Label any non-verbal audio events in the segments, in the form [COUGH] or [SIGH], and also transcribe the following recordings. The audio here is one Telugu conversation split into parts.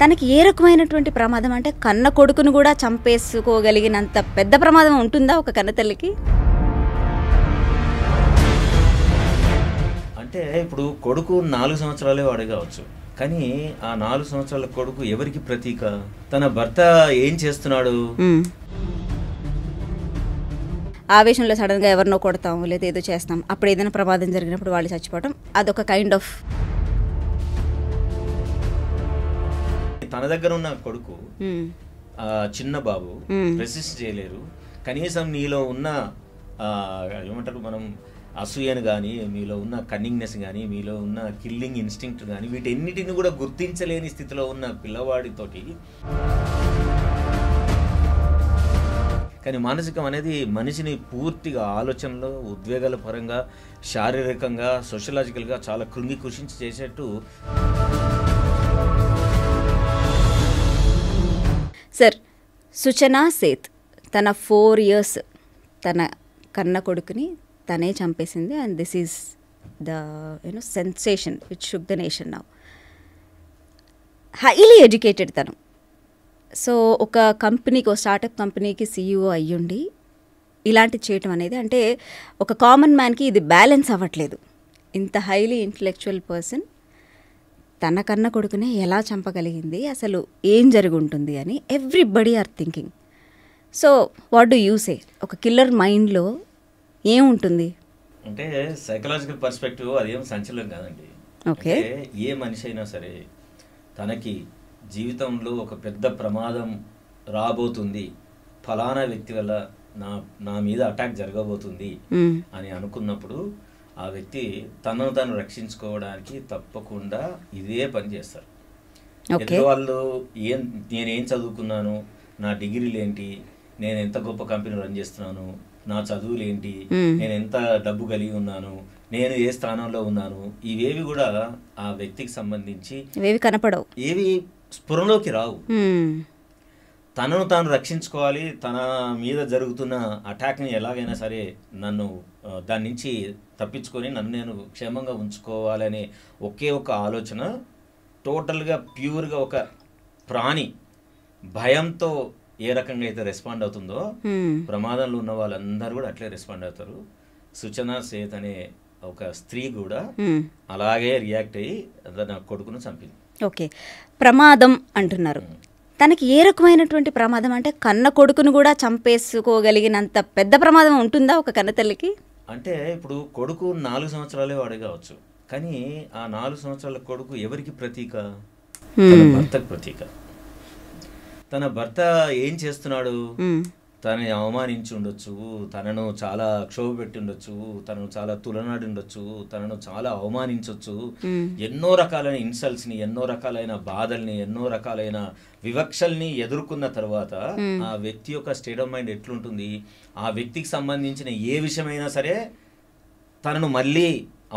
తనకి ఏ రకమైనటువంటి ప్రమాదం అంటే కన్న కొడుకును కూడా చంపేసుకోగలిగినంత పెద్ద ప్రమాదం ఉంటుందా ఒక తల్లికి అంటే ఇప్పుడు కొడుకు నాలుగు సంవత్సరాలే వాడే కావచ్చు కానీ ఆ నాలుగు సంవత్సరాల కొడుకు ఎవరికి ప్రతీక తన భర్త ఏం చేస్తున్నాడు ఆవేశంలో సడన్గా ఎవరినో కొడతాం లేదా ఏదో చేస్తాం అప్పుడు ఏదైనా ప్రమాదం జరిగినప్పుడు వాళ్ళు చచ్చిపోవటం అదొక కైండ్ ఆఫ్ తన దగ్గర ఉన్న కొడుకు చిన్న బాబు రెసిస్ట్ చేయలేరు కనీసం నీలో ఉన్న ఏమంటారు మనం అసూయను కానీ మీలో ఉన్న కన్నింగ్నెస్ కానీ మీలో ఉన్న కిల్లింగ్ ఇన్స్టింక్ట్ కానీ వీటన్నిటిని కూడా గుర్తించలేని స్థితిలో ఉన్న పిల్లవాడితోటి కానీ మానసికం అనేది మనిషిని పూర్తిగా ఆలోచనలో ఉద్వేగాల పరంగా శారీరకంగా సోషలాజికల్గా చాలా కృంగి కృషించి చేసేట్టు సార్ సుచనా సేత్ తన ఫోర్ ఇయర్స్ తన కన్న కొడుకుని తనే చంపేసింది and this is the you know sensation which shook the nation now highly educated తను సో ఒక కంపెనీకి ఒక స్టార్టప్ కంపెనీకి సీఈఓ అయ్యుండి ఇలాంటి చేయటం అనేది అంటే ఒక కామన్ మ్యాన్కి ఇది బ్యాలెన్స్ అవ్వట్లేదు ఇంత హైలీ ఇంటలెక్చువల్ పర్సన్ తన కన్న కొడుకునే ఎలా చంపగలిగింది అసలు ఏం జరుగుంటుంది అని everybody are thinking so what do you say ఒక కిల్లర్ మైండ్లో ఏముంటుంది అంటే సైకలాజికల్ పర్స్పెక్టివ్ అదేం సంచలనం కాదండి ఓకే ఏ మనిషి అయినా సరే తనకి జీవితంలో ఒక పెద్ద ప్రమాదం రాబోతుంది ఫలానా వ్యక్తి వల్ల నా నా మీద అటాక్ జరగబోతుంది hmm. అని అనుకున్నప్పుడు ఆ వ్యక్తి తనను తను రక్షించుకోవడానికి తప్పకుండా ఇదే పని చేస్తారు వాళ్ళు ఏం నేనేం చదువుకున్నాను నా డిగ్రీలు ఏంటి నేను ఎంత గొప్ప కంపెనీ రన్ చేస్తున్నాను నా చదువులు ఏంటి నేను ఎంత డబ్బు కలిగి ఉన్నాను నేను ఏ స్థానంలో ఉన్నాను ఇవేవి కూడా ఆ వ్యక్తికి సంబంధించి కనపడవు ఏవి స్ఫురంలోకి రావు తనను తాను రక్షించుకోవాలి తన మీద జరుగుతున్న అటాక్ని ఎలాగైనా సరే నన్ను దాని నుంచి తప్పించుకొని నన్ను నేను క్షేమంగా ఉంచుకోవాలనే ఒకే ఒక ఆలోచన టోటల్గా ప్యూర్గా ఒక ప్రాణి భయంతో ఏ రకంగా అయితే రెస్పాండ్ అవుతుందో ప్రమాదంలో ఉన్న వాళ్ళందరూ కూడా అట్లే రెస్పాండ్ అవుతారు సుచన సేత్ అనే ఒక స్త్రీ కూడా అలాగే రియాక్ట్ అయ్యి కొడుకును చంపింది ఓకే ప్రమాదం అంటున్నారు తనకి ఏ రకమైనటువంటి ప్రమాదం అంటే కన్న కొడుకును కూడా చంపేసుకోగలిగినంత పెద్ద ప్రమాదం ఉంటుందా ఒక కన్నతల్లికి అంటే ఇప్పుడు కొడుకు నాలుగు సంవత్సరాలే వాడే కావచ్చు కానీ ఆ నాలుగు సంవత్సరాల కొడుకు ఎవరికి ప్రతీక భర్తకు ప్రతీక తన భర్త ఏం చేస్తున్నాడు తనని అవమానించి ఉండొచ్చు తనను చాలా క్షోభ పెట్టి ఉండొచ్చు తనను చాలా తులనాడి ఉండొచ్చు తనను చాలా అవమానించవచ్చు ఎన్నో రకాలైన ఇన్సల్ట్స్ని ఎన్నో రకాలైన బాధల్ని ఎన్నో రకాలైన వివక్షల్ని ఎదుర్కొన్న తర్వాత ఆ వ్యక్తి యొక్క స్టేట్ ఆఫ్ మైండ్ ఎట్లుంటుంది ఆ వ్యక్తికి సంబంధించిన ఏ విషయమైనా సరే తనను మళ్ళీ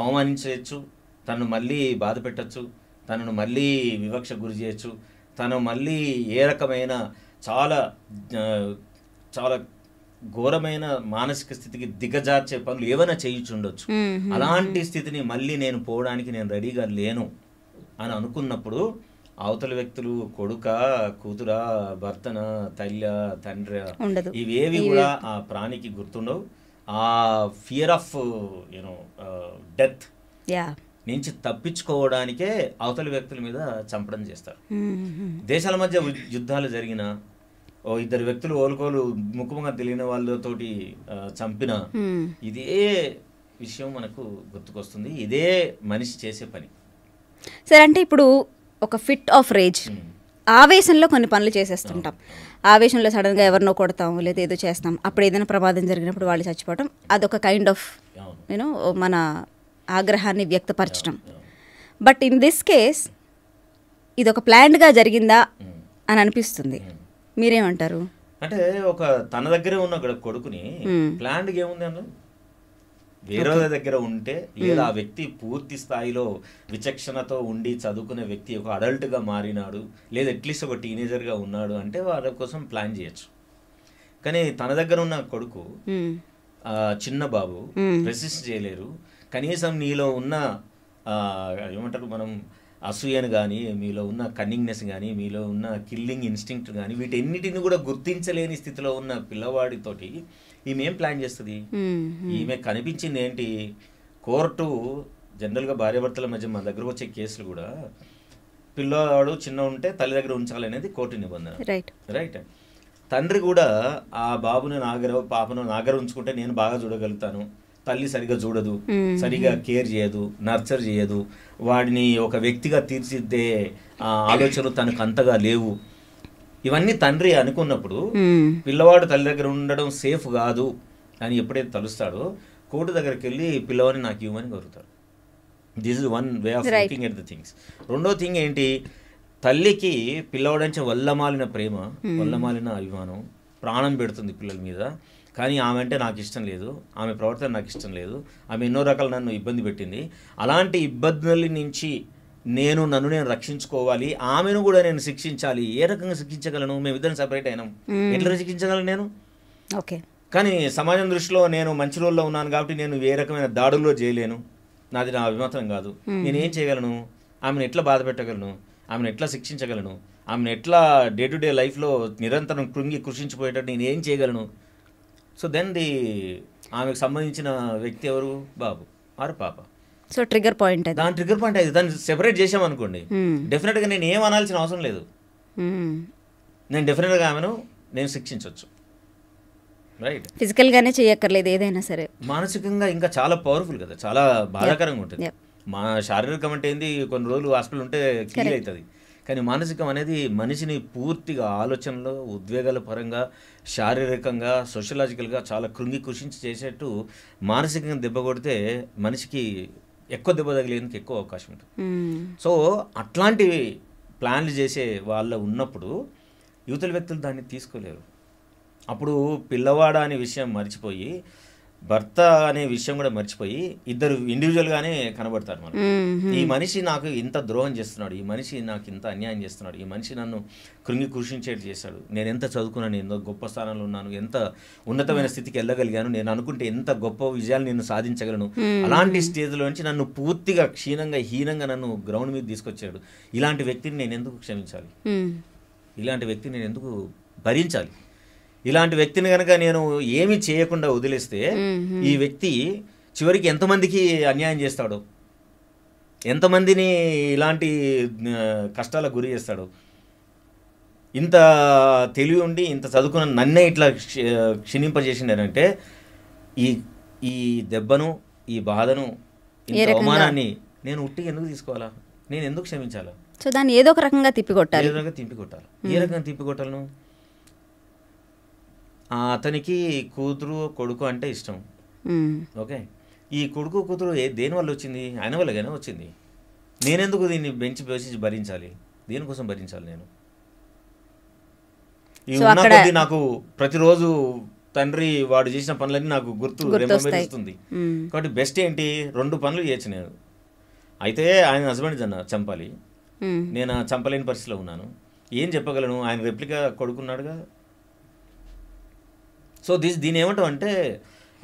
అవమానించవచ్చు తనను మళ్ళీ బాధ పెట్టచ్చు తనను మళ్ళీ వివక్ష గురి చేయొచ్చు తను మళ్ళీ ఏ రకమైన చాలా చాలా ఘోరమైన మానసిక స్థితికి దిగజార్చే పనులు ఏమైనా చేయించుండొచ్చు అలాంటి స్థితిని మళ్ళీ నేను పోవడానికి నేను రెడీగా లేను అని అనుకున్నప్పుడు అవతల వ్యక్తులు కొడుక కూతురా భర్తన తల్లి తండ్రి ఇవేవి కూడా ఆ ప్రాణికి గుర్తుండవు ఆ ఫియర్ ఆఫ్ యూనో డెత్ నుంచి తప్పించుకోవడానికే అవతల వ్యక్తుల మీద చంపడం చేస్తారు దేశాల మధ్య యుద్ధాలు జరిగిన ఇద్దరు వ్యక్తులు ఓలుకోలు ముఖముగా తెలియని వాళ్ళతోటి చంపిన ఇదే విషయం మనకు గుర్తుకొస్తుంది ఇదే మనిషి చేసే పని సరే అంటే ఇప్పుడు ఒక ఫిట్ ఆఫ్ రేజ్ ఆవేశంలో కొన్ని పనులు చేసేస్తుంటాం ఆవేశంలో సడన్గా ఎవరినో కొడతాం లేదా ఏదో చేస్తాం అప్పుడు ఏదైనా ప్రమాదం జరిగినప్పుడు వాళ్ళు చచ్చిపోవటం అదొక కైండ్ ఆఫ్ నేను మన ఆగ్రహాన్ని వ్యక్తపరచడం బట్ ఇన్ దిస్ కేస్ ఇది ఒక ప్లాన్డ్గా జరిగిందా అని అనిపిస్తుంది మీరేమంటారు అంటే ఒక తన దగ్గరే ఉన్న కొడుకుని ప్లాన్ ఏముంది అన్న వేరే దగ్గర ఉంటే లేదా ఆ వ్యక్తి పూర్తి స్థాయిలో విచక్షణతో ఉండి చదువుకునే వ్యక్తి ఒక అడల్ట్ గా మారినాడు లేదా అట్లీస్ట్ ఒక టీనేజర్ గా ఉన్నాడు అంటే వాళ్ళ కోసం ప్లాన్ చేయొచ్చు కానీ తన దగ్గర ఉన్న కొడుకు చిన్న బాబు రెసిస్ట్ చేయలేరు కనీసం నీలో ఉన్న ఏమంటారు మనం అసూయను కానీ మీలో ఉన్న కన్నింగ్నెస్ కానీ మీలో ఉన్న కిల్లింగ్ ఇన్స్టింక్ట్ కానీ వీటన్నిటిని కూడా గుర్తించలేని స్థితిలో ఉన్న పిల్లవాడితోటి ఈమె ఏం ప్లాన్ చేస్తుంది ఈమె కనిపించింది ఏంటి కోర్టు జనరల్గా భార్యాభర్తల మధ్య మన దగ్గరకు వచ్చే కేసులు కూడా పిల్లవాడు చిన్న ఉంటే తల్లి దగ్గర ఉంచాలి అనేది కోర్టు నిబంధన రైట్ రైట్ తండ్రి కూడా ఆ బాబును నాగర పాపను నాగర ఉంచుకుంటే నేను బాగా చూడగలుగుతాను తల్లి సరిగా చూడదు సరిగా కేర్ చేయదు నర్చర్ చేయదు వాడిని ఒక వ్యక్తిగా తీర్చిద్దే ఆలోచనలు తనకు అంతగా లేవు ఇవన్నీ తండ్రి అనుకున్నప్పుడు పిల్లవాడు తల్లి దగ్గర ఉండడం సేఫ్ కాదు అని ఎప్పుడైతే తలుస్తాడో కోర్టు దగ్గరికి వెళ్ళి పిల్లవాడిని నాకు ఇవ్వమని కోరుతాడు this is one way of thinking at the things రెండో థింగ్ ఏంటి తల్లికి పిల్లవాడంచే వల్లమాలిన ప్రేమ వల్లమాలిన అభిమానం ప్రాణం పెడుతుంది పిల్లల మీద కానీ ఆమె అంటే నాకు ఇష్టం లేదు ఆమె ప్రవర్తన నాకు ఇష్టం లేదు ఆమె ఎన్నో రకాలు నన్ను ఇబ్బంది పెట్టింది అలాంటి ఇబ్బందుల నుంచి నేను నన్ను నేను రక్షించుకోవాలి ఆమెను కూడా నేను శిక్షించాలి ఏ రకంగా శిక్షించగలను మేమిద్దరం సపరేట్ అయినాం ఎట్లా శిక్షించగలను నేను ఓకే కానీ సమాజం దృష్టిలో నేను మంచి రోజుల్లో ఉన్నాను కాబట్టి నేను ఏ రకమైన దాడుల్లో చేయలేను నాది నా అభిమతం కాదు నేను ఏం చేయగలను ఆమెను ఎట్లా బాధ పెట్టగలను ఆమెను ఎట్లా శిక్షించగలను ఆమెను ఎట్లా డే టు డే లైఫ్లో నిరంతరం కృంగి కృషించిపోయేటట్టు నేను ఏం చేయగలను సో దెన్ ది ఆమెకు సంబంధించిన వ్యక్తి ఎవరు బాబు ఆరు పాప సో ట్రిగర్ పాయింట్ దాని ట్రిగర్ పాయింట్ అయితే దాన్ని సెపరేట్ అనుకోండి డెఫినెట్ గా నేను ఏం అనాల్సిన అవసరం లేదు hmm. నేను గా ఆమెను నేను శిక్షించవచ్చు రైట్ గానే చేయక్కర్లేదు ఏదైనా సరే మానసికంగా ఇంకా చాలా పవర్ఫుల్ కదా చాలా బాధాకరంగా ఉంటుంది మా శారీరకం అంటే ఏంది కొన్ని రోజులు హాస్పిటల్ ఉంటే ఫీల్ అవుతుంది కానీ మానసికం అనేది మనిషిని పూర్తిగా ఆలోచనలో ఉద్వేగాల పరంగా శారీరకంగా సోషలాజికల్గా చాలా కృంగి కృషించి చేసేట్టు మానసికంగా దెబ్బ కొడితే మనిషికి ఎక్కువ దెబ్బ తగిలేందుకు ఎక్కువ అవకాశం ఉంటుంది సో అట్లాంటి ప్లాన్లు చేసే వాళ్ళ ఉన్నప్పుడు యువతల వ్యక్తులు దాన్ని తీసుకోలేరు అప్పుడు పిల్లవాడ అనే విషయం మర్చిపోయి భర్త అనే విషయం కూడా మర్చిపోయి ఇద్దరు ఇండివిజువల్ గానే కనబడతారు మనం ఈ మనిషి నాకు ఇంత ద్రోహం చేస్తున్నాడు ఈ మనిషి నాకు ఇంత అన్యాయం చేస్తున్నాడు ఈ మనిషి నన్ను కృంగి కృషించేట్టు చేశాడు నేను ఎంత చదువుకున్నాను ఎంతో గొప్ప స్థానంలో ఉన్నాను ఎంత ఉన్నతమైన స్థితికి వెళ్ళగలిగాను నేను అనుకుంటే ఎంత గొప్ప విజయాలు నేను సాధించగలను అలాంటి స్టేజ్లో నుంచి నన్ను పూర్తిగా క్షీణంగా హీనంగా నన్ను గ్రౌండ్ మీద తీసుకొచ్చాడు ఇలాంటి వ్యక్తిని నేను ఎందుకు క్షమించాలి ఇలాంటి వ్యక్తిని నేను ఎందుకు భరించాలి ఇలాంటి వ్యక్తిని కనుక నేను ఏమి చేయకుండా వదిలేస్తే ఈ వ్యక్తి చివరికి ఎంతమందికి అన్యాయం చేస్తాడు ఎంతమందిని ఇలాంటి కష్టాలకు గురి చేస్తాడు ఇంత తెలివి ఉండి ఇంత చదువుకున్న నన్నే ఇట్లా క్షీణింపజేసిండనంటే ఈ ఈ దెబ్బను ఈ బాధను అవమానాన్ని నేను ఉట్టి ఎందుకు తీసుకోవాలా నేను ఎందుకు క్షమించాలా సో దాన్ని ఏదో ఒక రకంగా తిప్పికొట్టాలి రకంగా తిప్పికొట్టాలి ఏ రకంగా తిప్పికొట్టాలను అతనికి కూతురు కొడుకు అంటే ఇష్టం ఓకే ఈ కొడుకు కూతురు ఏ దేని వల్ల వచ్చింది ఆయన వల్లగానే వచ్చింది నేనెందుకు దీన్ని బెంచి పోషించి భరించాలి దేనికోసం భరించాలి నేను ఈ నాకు ప్రతిరోజు తండ్రి వాడు చేసిన పనులన్నీ నాకు గుర్తు ఇస్తుంది కాబట్టి బెస్ట్ ఏంటి రెండు పనులు చేయొచ్చు నేను అయితే ఆయన హస్బెండ్ అన్న చంపాలి నేను చంపలేని పరిస్థితిలో ఉన్నాను ఏం చెప్పగలను ఆయన రెప్లిక కొడుకున్నాడుగా సో దీస్ దీని ఏమంటాం అంటే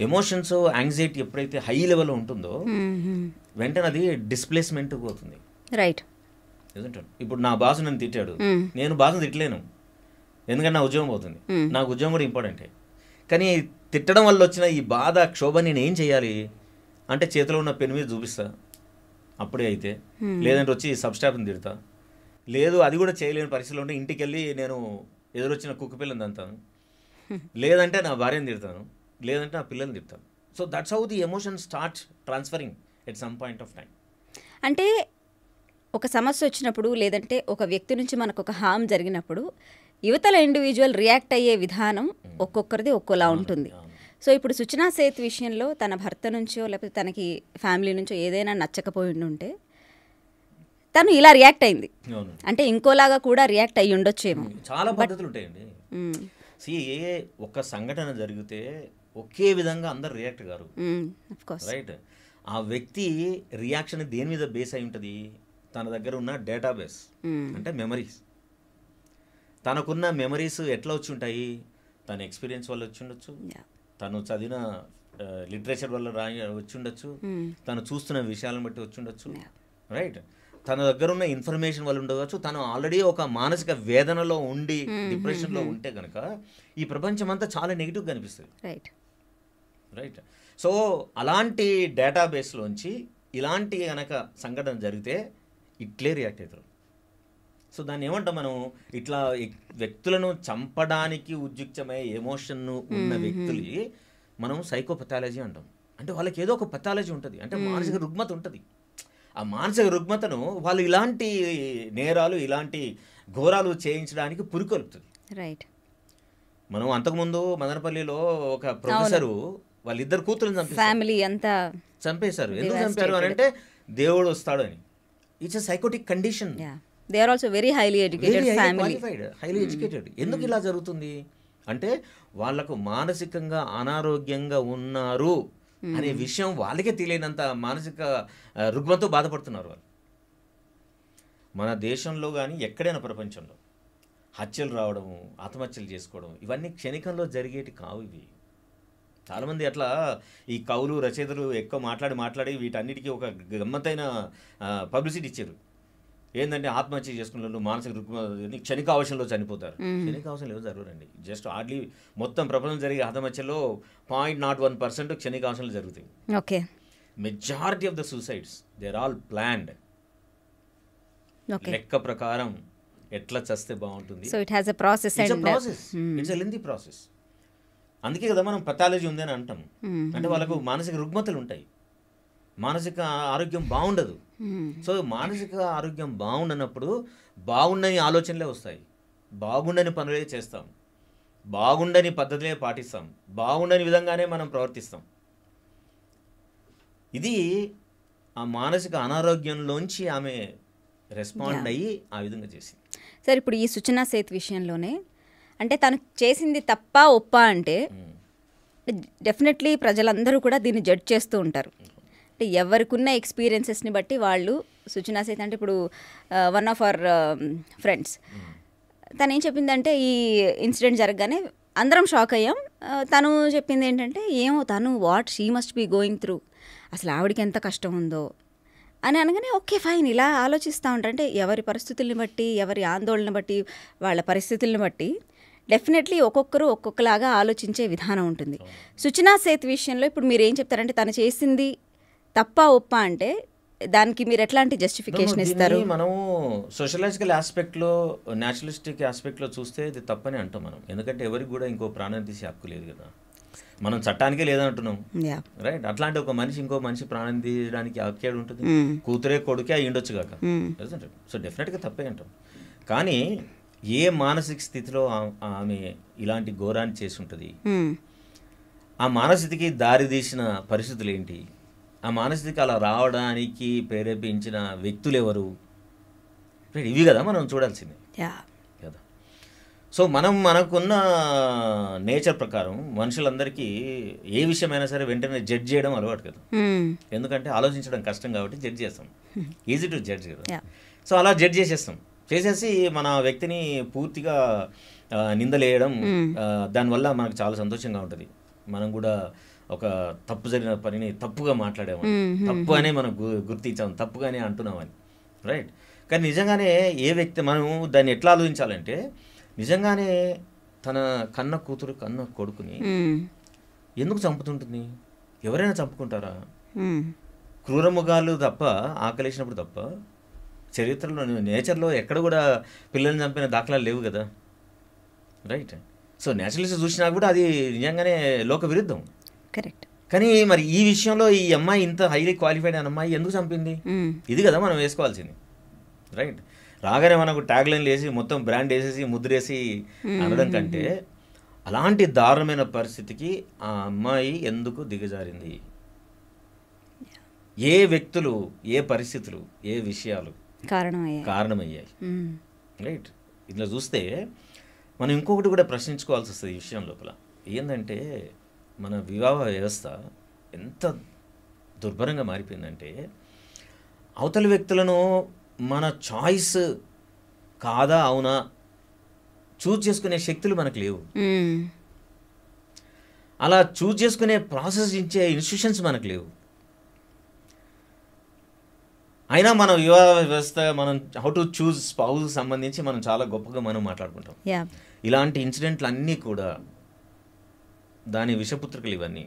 ఎమోషన్స్ యాంగ్జైటీ ఎప్పుడైతే హై లెవెల్లో ఉంటుందో వెంటనే అది డిస్ప్లేస్మెంట్ పోతుంది రైట్ ఇప్పుడు నా బాసు నన్ను తిట్టాడు నేను బాసును తిట్టలేను ఎందుకంటే నా ఉద్యోగం పోతుంది నాకు ఉద్యోగం కూడా ఇంపార్టెంటే కానీ తిట్టడం వల్ల వచ్చిన ఈ బాధ క్షోభ నేను ఏం చేయాలి అంటే చేతిలో ఉన్న పెను మీద చూపిస్తా అప్పుడే అయితే లేదంటే వచ్చి సబ్ స్టాప్ని తిడతా లేదు అది కూడా చేయలేని పరిస్థితిలో ఉంటే ఇంటికి వెళ్ళి నేను ఎదురొచ్చిన కుక్క పిల్లని దంతాను లేదంటే నా భార్యను తిడతాను లేదంటే నా పిల్లల్ని తిడతాను so that's how the emotion start transferring at some point of time అంటే ఒక సమస్య వచ్చినప్పుడు లేదంటే ఒక వ్యక్తి నుంచి మనకు ఒక హామ్ జరిగినప్పుడు యువతల ఇండివిజువల్ రియాక్ట్ అయ్యే విధానం hmm. ఒక్కొక్కరిది ఒక్కోలా ఉంటుంది సో ఇప్పుడు సుచనా సేత్ విషయంలో తన భర్త నుంచో లేకపోతే తనకి ఫ్యామిలీ నుంచో ఏదైనా నచ్చకపోయి ఉంటే తను ఇలా రియాక్ట్ అయింది అంటే ఇంకోలాగా కూడా రియాక్ట్ అయ్యి ఉండొచ్చేమో hmm. చాలా పద్ధతులు ఉంటాయండి hmm. సి ఏ ఒక సంఘటన జరిగితే ఒకే విధంగా అందరు రియాక్ట్ కారు రైట్ ఆ వ్యక్తి రియాక్షన్ దేని మీద బేస్ అయి ఉంటుంది తన దగ్గర ఉన్న డేటాబేస్ అంటే మెమరీస్ తనకున్న మెమరీస్ ఎట్లా వచ్చి ఉంటాయి తన ఎక్స్పీరియన్స్ వల్ల వచ్చి ఉండొచ్చు తను చదివిన లిటరేచర్ వల్ల రా వచ్చి ఉండొచ్చు తను చూస్తున్న విషయాలను బట్టి వచ్చి ఉండొచ్చు రైట్ తన దగ్గర ఉన్న ఇన్ఫర్మేషన్ వల్ల ఉండవచ్చు తను ఆల్రెడీ ఒక మానసిక వేదనలో ఉండి డిప్రెషన్లో ఉంటే కనుక ఈ ప్రపంచం అంతా చాలా నెగిటివ్ కనిపిస్తుంది రైట్ రైట్ సో అలాంటి డేటాబేస్లోంచి ఇలాంటి కనుక సంఘటన జరిగితే ఇట్లే రియాక్ట్ అవుతారు సో దాన్ని ఏమంటాం మనం ఇట్లా వ్యక్తులను చంపడానికి ఉద్యుక్తమయ్యే ఎమోషన్ ఉన్న వ్యక్తులు మనం సైకో అంటాం అంటే వాళ్ళకి ఏదో ఒక పెథాలజీ ఉంటుంది అంటే మానసిక రుగ్మత ఉంటుంది ఆ మానసిక రుగ్మతను వాళ్ళు ఇలాంటి నేరాలు ఇలాంటి ఘోరాలు చేయించడానికి పురికొల్పుతుంది రైట్ మనం అంతకుముందు మదనపల్లిలో ఒక ప్రొఫెసరు వాళ్ళిద్దరు కూతురు ఫ్యామిలీ అంతా చంపేశారు ఎందుకు చంపారు అని అంటే దేవుడు వస్తాడు అని it's a psychotic condition they are also very highly educated family highly educated ఎందుకు ఇలా జరుగుతుంది అంటే వాళ్లకు మానసికంగా అనారోగ్యంగా ఉన్నారు అనే విషయం వాళ్ళకే తెలియనంత మానసిక రుగ్మతో బాధపడుతున్నారు వాళ్ళు మన దేశంలో కానీ ఎక్కడైనా ప్రపంచంలో హత్యలు రావడము ఆత్మహత్యలు చేసుకోవడం ఇవన్నీ క్షణికంలో జరిగేటి కావు ఇవి చాలామంది అట్లా ఈ కవులు రచయితలు ఎక్కువ మాట్లాడి మాట్లాడి వీటన్నిటికీ ఒక గమ్మతైన పబ్లిసిటీ ఇచ్చారు ఏంటంటే ఆత్మహత్య చేసుకున్న మానసిక రుగ్మత క్షణిక ఆవశ్యంలో చనిపోతారు క్షణిక అవసరం లేదు జరగరండి జస్ట్ ఆర్లీ మొత్తం ప్రపంచం జరిగే ఆత్మహత్యలో పాయింట్ నాట్ వన్ పర్సెంట్ క్షణిక అవసరంలో జరుగుతాయి okay majority of the suicides they are all planned లెక్క ప్రకారం ఎట్లా చస్తే బాగుంటుంది so it a process process it's a process అందుకే కదా మనం పథాలజీ అని అంటాం అంటే వాళ్ళకు మానసిక రుగ్మతలు ఉంటాయి మానసిక ఆరోగ్యం బాగుండదు Hmm. సో మానసిక ఆరోగ్యం బాగున్నప్పుడు బాగుండని ఆలోచనలే వస్తాయి బాగుండని పనులే చేస్తాం బాగుండని పద్ధతులే పాటిస్తాం బాగుండని విధంగానే మనం ప్రవర్తిస్తాం ఇది ఆ మానసిక అనారోగ్యంలోంచి ఆమె రెస్పాండ్ అయ్యి ఆ విధంగా చేసింది సార్ ఇప్పుడు ఈ సుచనా సేత్ విషయంలోనే అంటే తను చేసింది తప్ప ఒప్ప అంటే hmm. డెఫినెట్లీ ప్రజలందరూ కూడా దీన్ని జడ్జ్ చేస్తూ ఉంటారు hmm. అంటే ఎవరికున్న ఎక్స్పీరియన్సెస్ని బట్టి వాళ్ళు సుచనా సేత్ అంటే ఇప్పుడు వన్ ఆఫ్ అవర్ ఫ్రెండ్స్ తను ఏం చెప్పిందంటే ఈ ఇన్సిడెంట్ జరగగానే అందరం షాక్ అయ్యాం తను చెప్పింది ఏంటంటే ఏమో తను what she must be going through అసలు ఆవిడకి ఎంత కష్టం ఉందో అని అనగానే ఓకే ఫైన్ ఇలా ఆలోచిస్తూ ఉంటారు అంటే ఎవరి పరిస్థితుల్ని బట్టి ఎవరి ఆందోళన బట్టి వాళ్ళ పరిస్థితుల్ని బట్టి డెఫినెట్లీ ఒక్కొక్కరు ఒక్కొక్కలాగా ఆలోచించే విధానం ఉంటుంది సుచనా సేత్ విషయంలో ఇప్పుడు మీరు ఏం చెప్తారంటే తను చేసింది తప్ప ఒప్ప అంటే దానికి మీరు ఎట్లాంటి జస్టిఫికేషన్ ఇస్తారు మనము సోషలాజికల్ ఆస్పెక్ట్లో న్యాచురలిస్టిక్ ఆస్పెక్ట్లో చూస్తే ఇది తప్పని అంటాం మనం ఎందుకంటే ఎవరికి కూడా ఇంకో ప్రాణం తీసి హక్కు లేదు కదా మనం చట్టానికే లేదంటున్నాం రైట్ అట్లాంటి ఒక మనిషి ఇంకో మనిషి ప్రాణం తీయడానికి హక్కేడు ఉంటుంది hmm. కూతురే కొడుకే అయి ఉండొచ్చు కాక సో hmm. డెఫినెట్గా తప్పే అంటాం కానీ ఏ మానసిక స్థితిలో ఆమె ఇలాంటి ఘోరాన్ని చేసి ఉంటుంది hmm. ఆ మానసికకి దారి తీసిన పరిస్థితులు ఏంటి ఆ మానసిక అలా రావడానికి ప్రేరేపించిన వ్యక్తులు ఎవరు ఇవి కదా మనం చూడాల్సింది కదా సో మనం మనకున్న నేచర్ ప్రకారం మనుషులందరికీ ఏ విషయమైనా సరే వెంటనే జడ్జ్ చేయడం అలవాటు కదా ఎందుకంటే ఆలోచించడం కష్టం కాబట్టి జడ్జ్ చేస్తాం ఈజీ టు జడ్జ్ కదా సో అలా జడ్జ్ చేసేస్తాం చేసేసి మన వ్యక్తిని పూర్తిగా నిందలేయడం దానివల్ల మనకు చాలా సంతోషంగా ఉంటుంది మనం కూడా ఒక తప్పు జరిగిన పనిని తప్పుగా మాట్లాడామని తప్పు అనే మనం గుర్తించాము తప్పుగానే అంటున్నామని రైట్ కానీ నిజంగానే ఏ వ్యక్తి మనం దాన్ని ఎట్లా ఆలోచించాలంటే నిజంగానే తన కన్న కూతురు కన్న కొడుకుని ఎందుకు చంపుతుంటుంది ఎవరైనా చంపుకుంటారా క్రూరముగాలు తప్ప ఆకలేసినప్పుడు తప్ప చరిత్రలో నేచర్లో ఎక్కడ కూడా పిల్లల్ని చంపిన దాఖలాలు లేవు కదా రైట్ సో నేచురలిస్ట్ చూసినా కూడా అది నిజంగానే లోక విరుద్ధం కరెక్ట్ కానీ మరి ఈ విషయంలో ఈ అమ్మాయి ఇంత హైలీ క్వాలిఫైడ్ అయిన అమ్మాయి ఎందుకు చంపింది ఇది కదా మనం వేసుకోవాల్సింది రైట్ రాగానే మనకు లైన్లు వేసి మొత్తం బ్రాండ్ వేసేసి ముద్రేసి అనడం కంటే అలాంటి దారుణమైన పరిస్థితికి ఆ అమ్మాయి ఎందుకు దిగజారింది ఏ వ్యక్తులు ఏ పరిస్థితులు ఏ విషయాలు కారణమయ్యాయి రైట్ ఇట్లా చూస్తే మనం ఇంకొకటి కూడా ప్రశ్నించుకోవాల్సి వస్తుంది ఈ విషయం లోపల ఏంటంటే మన వివాహ వ్యవస్థ ఎంత దుర్భరంగా మారిపోయిందంటే అవతల వ్యక్తులను మన చాయిస్ కాదా అవునా చూజ్ చేసుకునే శక్తులు మనకు లేవు అలా చూజ్ చేసుకునే ప్రాసెస్ ఇచ్చే ఇన్స్టిట్యూషన్స్ మనకు లేవు అయినా మన వివాహ వ్యవస్థ మనం హౌ టు చూజ్ స్పౌస్ సంబంధించి మనం చాలా గొప్పగా మనం మాట్లాడుకుంటాం ఇలాంటి ఇన్సిడెంట్లు అన్నీ కూడా దాని విషపుత్రికలు ఇవన్నీ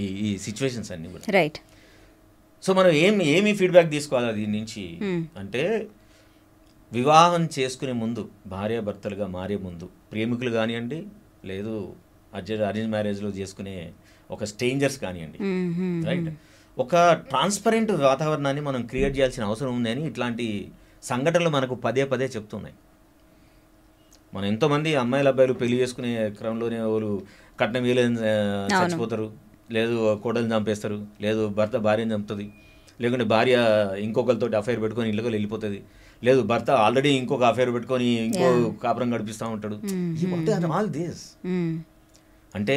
ఈ ఈ సిచ్యువేషన్స్ అన్ని కూడా రైట్ సో మనం ఏం ఏమి ఫీడ్బ్యాక్ తీసుకోవాలి దీని నుంచి అంటే వివాహం చేసుకునే ముందు భార్యాభర్తలుగా మారే ముందు ప్రేమికులు కానివ్వండి లేదు అర్జెంట్ అరేంజ్ మ్యారేజ్లో చేసుకునే ఒక స్ట్రేంజర్స్ కానివ్వండి రైట్ ఒక ట్రాన్స్పరెంట్ వాతావరణాన్ని మనం క్రియేట్ చేయాల్సిన అవసరం ఉందని ఇట్లాంటి సంఘటనలు మనకు పదే పదే చెప్తున్నాయి మనం ఎంతోమంది అమ్మాయిల అబ్బాయిలు పెళ్లి చేసుకునే క్రమంలోనే వాళ్ళు కట్నం వేయలేని చచ్చిపోతారు లేదు కోడలు చంపేస్తారు లేదు భర్త భార్యను చంపుతుంది లేకుంటే భార్య ఇంకొకరితో అఫైర్ పెట్టుకొని ఇళ్ళకి వెళ్ళిపోతుంది లేదు భర్త ఆల్రెడీ ఇంకొక అఫైర్ పెట్టుకొని ఇంకో కాపురం గడిపిస్తూ ఉంటాడు అంటే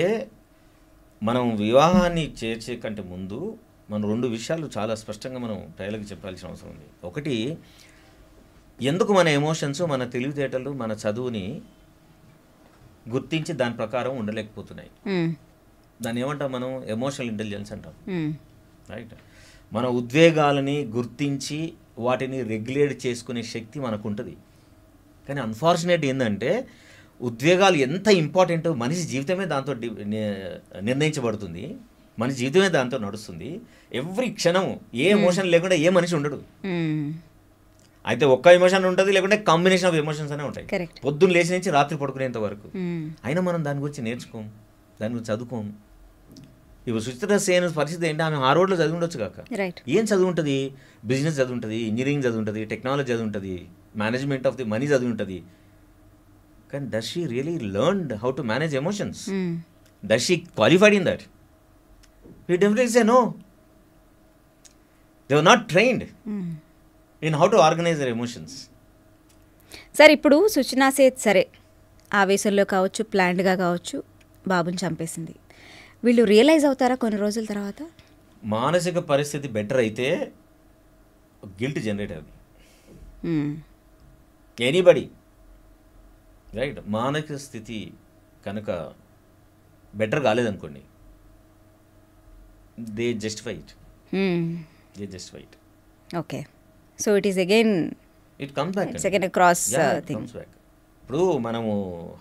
మనం వివాహాన్ని చేర్చే కంటే ముందు మనం రెండు విషయాలు చాలా స్పష్టంగా మనం ప్రజలకు చెప్పాల్సిన అవసరం ఉంది ఒకటి ఎందుకు మన ఎమోషన్స్ మన తెలివితేటలు మన చదువుని గుర్తించి దాని ప్రకారం ఉండలేకపోతున్నాయి దాన్ని ఏమంటాం మనం ఎమోషనల్ ఇంటెలిజెన్స్ అంటాం రైట్ మన ఉద్వేగాలని గుర్తించి వాటిని రెగ్యులేట్ చేసుకునే శక్తి మనకు ఉంటుంది కానీ అన్ఫార్చునేట్ ఏంటంటే ఉద్వేగాలు ఎంత ఇంపార్టెంట్ మనిషి జీవితమే దాంతో నిర్ణయించబడుతుంది మన జీవితమే దాంతో నడుస్తుంది ఎవ్రీ క్షణం ఏ ఎమోషన్ లేకుండా ఏ మనిషి ఉండడు అయితే ఒక్క ఎమోషన్ ఉంటుంది లేకుంటే కాంబినేషన్ ఆఫ్ ఎమోషన్స్ అనే ఉంటాయి పొద్దున్న లేచి నుంచి రాత్రి పడుకునేంత వరకు అయినా మనం దాని గురించి నేర్చుకోం దాని గురించి చదువుకోము ఇప్పుడు సుచిత్ర సేన పరిస్థితి ఏంటి ఆమె ఆ రోడ్లో ఉండొచ్చు కాక ఏం చదువుంటుంది బిజినెస్ చదువుంటుంది ఇంజనీరింగ్ చదువుంటుంది టెక్నాలజీ చదువుంటుంది మేనేజ్మెంట్ ఆఫ్ ది మనీ చదువుంటుంది కానీ does she really learned how to manage emotions does she qualified in that I definitely say no they are not trained in how to organise their emotions sir ఇప్పుడు సుచనా సేత్ సరే ఆవేశంలో కావచ్చు ప్లాన్డ్గా కావచ్చు బాబుని చంపేసింది వీళ్ళు రియలైజ్ అవుతారా కొన్ని రోజుల తర్వాత మానసిక పరిస్థితి బెటర్ అయితే గిల్ట్ జనరేట్ అవుతుంది ఎనీబడి hmm. రైట్ మానసిక స్థితి కనుక బెటర్ కాలేదనుకోండి they just fight they just fight okay so it is again it comes back second cross thing ఇప్పుడు మనము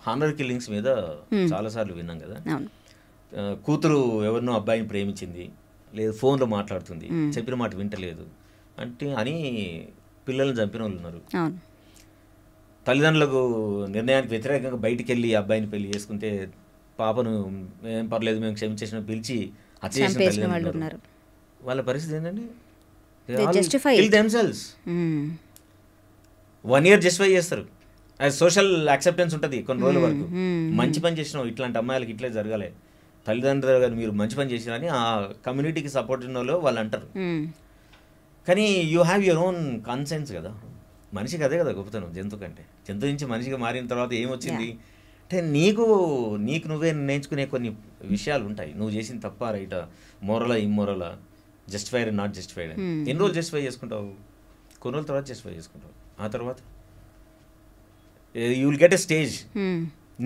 హానర్ కిల్లింగ్స్ మీద hmm. చాలాసార్లు విన్నాం కదా కూతురు ఎవరినో అబ్బాయిని ప్రేమించింది లేదు ఫోన్లో మాట్లాడుతుంది hmm. చెప్పిన మాట వింటలేదు అంటే అని పిల్లల్ని చంపిన వాళ్ళు ఉన్నారు తల్లిదండ్రులకు నిర్ణయానికి వ్యతిరేకంగా బయటికి వెళ్ళి అబ్బాయిని పెళ్లి చేసుకుంటే పాపను ఏం పర్లేదు మేము క్షమించేసిన పిలిచి అత్యంత వాళ్ళ పరిస్థితి ఏంటంటే వన్ ఇయర్ జస్టిఫై చేస్తారు అది సోషల్ యాక్సెప్టెన్స్ ఉంటుంది కొన్ని రోజుల hmm, వరకు hmm, మంచి hmm. పని చేసినావు ఇట్లాంటి అమ్మాయిలకి ఇట్లే జరగాలి తల్లిదండ్రులు కానీ మీరు మంచి పని చేసినారని ఆ కమ్యూనిటీకి సపోర్ట్ ఉన్న వాళ్ళు వాళ్ళు అంటారు కానీ you have your own conscience కదా మనిషికి అదే కదా గొప్పతనం జంతు కంటే జంతు నుంచి మనిషికి మారిన తర్వాత ఏమొచ్చింది అంటే నీకు నీకు నువ్వే నేర్చుకునే కొన్ని విషయాలు ఉంటాయి నువ్వు చేసిన తప్ప రైట మోరలా ఇమ్మోరలా జస్టిఫైడ్ నాట్ జస్టిఫైడ్ ఎన్ని రోజులు జస్టిఫై చేసుకుంటావు కొన్ని రోజుల తర్వాత జస్టిఫై చేసుకుంటావు ఆ తర్వాత you will get a stage